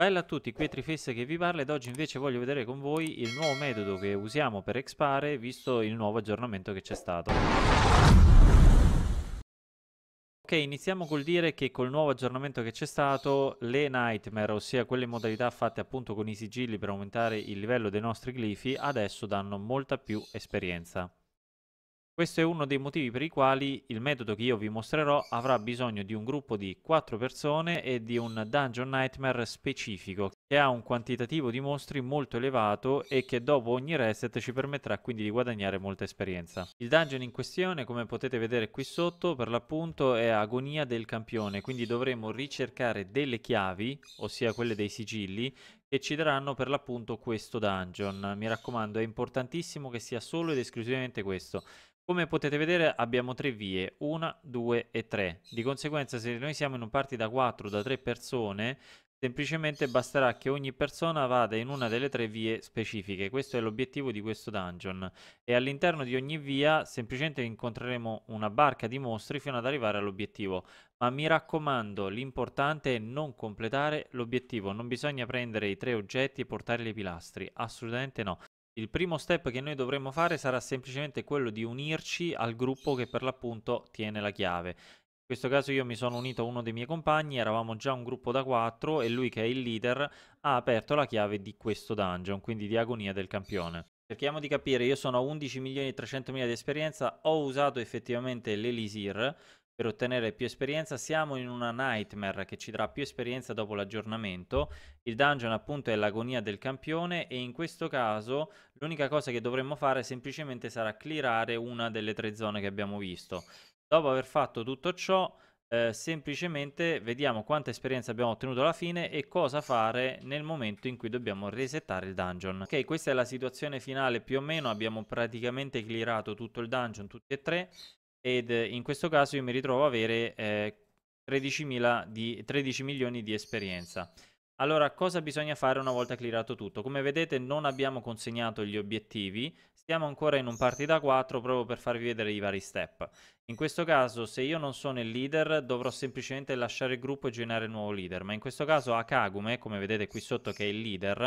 Bella a tutti, qui è Trifesse che vi parla ed oggi invece voglio vedere con voi il nuovo metodo che usiamo per expare visto il nuovo aggiornamento che c'è stato. Ok, iniziamo col dire che col nuovo aggiornamento che c'è stato le Nightmare, ossia quelle modalità fatte appunto con i sigilli per aumentare il livello dei nostri glifi, adesso danno molta più esperienza. Questo è uno dei motivi per i quali il metodo che io vi mostrerò avrà bisogno di un gruppo di 4 persone e di un Dungeon Nightmare specifico che ha un quantitativo di mostri molto elevato e che dopo ogni reset ci permetterà quindi di guadagnare molta esperienza. Il dungeon in questione, come potete vedere qui sotto, per l'appunto è Agonia del Campione, quindi dovremo ricercare delle chiavi, ossia quelle dei sigilli, che ci daranno per l'appunto questo dungeon. Mi raccomando, è importantissimo che sia solo ed esclusivamente questo. Come potete vedere abbiamo tre vie, 1, 2 e 3. Di conseguenza se noi siamo in un party da 4 da 3 persone, semplicemente basterà che ogni persona vada in una delle tre vie specifiche. Questo è l'obiettivo di questo dungeon. E all'interno di ogni via semplicemente incontreremo una barca di mostri fino ad arrivare all'obiettivo. Ma mi raccomando, l'importante è non completare l'obiettivo. Non bisogna prendere i tre oggetti e portarli ai pilastri. Assolutamente no. Il primo step che noi dovremo fare sarà semplicemente quello di unirci al gruppo che per l'appunto tiene la chiave. In questo caso io mi sono unito a uno dei miei compagni, eravamo già un gruppo da quattro e lui che è il leader ha aperto la chiave di questo dungeon, quindi di agonia del campione. Cerchiamo di capire, io sono a 11.300.000 di esperienza, ho usato effettivamente l'Elisir, per ottenere più esperienza. Siamo in una nightmare che ci darà più esperienza dopo l'aggiornamento. Il dungeon appunto è l'agonia del campione e in questo caso l'unica cosa che dovremmo fare semplicemente sarà clearare una delle tre zone che abbiamo visto. Dopo aver fatto tutto ciò eh, semplicemente vediamo quanta esperienza abbiamo ottenuto alla fine e cosa fare nel momento in cui dobbiamo resettare il dungeon. Ok, questa è la situazione finale più o meno, abbiamo praticamente clearato tutto il dungeon, tutti e tre ed eh, in questo caso io mi ritrovo a avere eh, 13, di, 13 milioni di esperienza. Allora, cosa bisogna fare una volta clearato tutto? Come vedete non abbiamo consegnato gli obiettivi, stiamo ancora in un party da 4 proprio per farvi vedere i vari step. In questo caso, se io non sono il leader, dovrò semplicemente lasciare il gruppo e generare il nuovo leader, ma in questo caso Akagume, come vedete qui sotto che è il leader,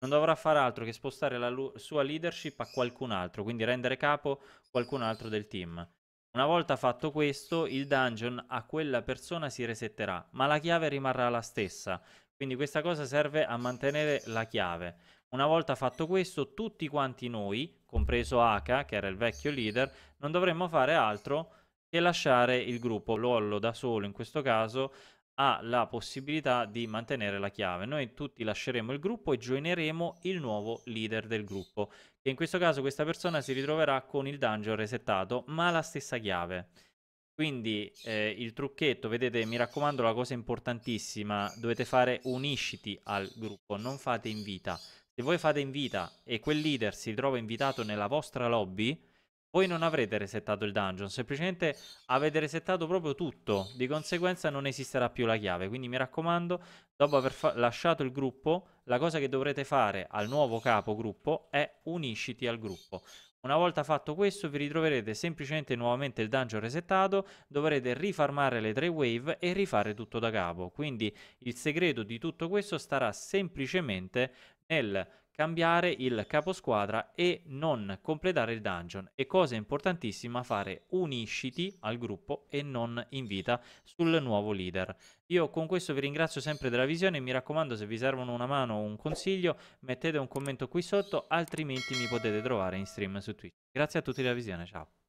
non dovrà fare altro che spostare la sua leadership a qualcun altro, quindi rendere capo qualcun altro del team. Una volta fatto questo, il dungeon a quella persona si resetterà, ma la chiave rimarrà la stessa. Quindi questa cosa serve a mantenere la chiave. Una volta fatto questo, tutti quanti noi, compreso Aka, che era il vecchio leader, non dovremmo fare altro che lasciare il gruppo. Lollo da solo in questo caso ha la possibilità di mantenere la chiave. Noi tutti lasceremo il gruppo e joineremo il nuovo leader del gruppo, che in questo caso questa persona si ritroverà con il dungeon resettato, ma la stessa chiave. Quindi eh, il trucchetto, vedete, mi raccomando, la cosa importantissima, dovete fare unisciti al gruppo, non fate invita. Se voi fate invita e quel leader si ritrova invitato nella vostra lobby, voi non avrete resettato il dungeon, semplicemente avete resettato proprio tutto, di conseguenza non esisterà più la chiave, quindi mi raccomando, dopo aver lasciato il gruppo, la cosa che dovrete fare al nuovo capo gruppo è unisciti al gruppo. Una volta fatto questo vi ritroverete semplicemente nuovamente il dungeon resettato, dovrete rifarmare le tre wave e rifare tutto da capo, quindi il segreto di tutto questo starà semplicemente nel cambiare il caposquadra e non completare il dungeon. E cosa importantissima fare unisciti al gruppo e non invita sul nuovo leader. Io con questo vi ringrazio sempre della visione, mi raccomando se vi servono una mano o un consiglio mettete un commento qui sotto, altrimenti mi potete trovare in stream su Twitch. Grazie a tutti della visione, ciao!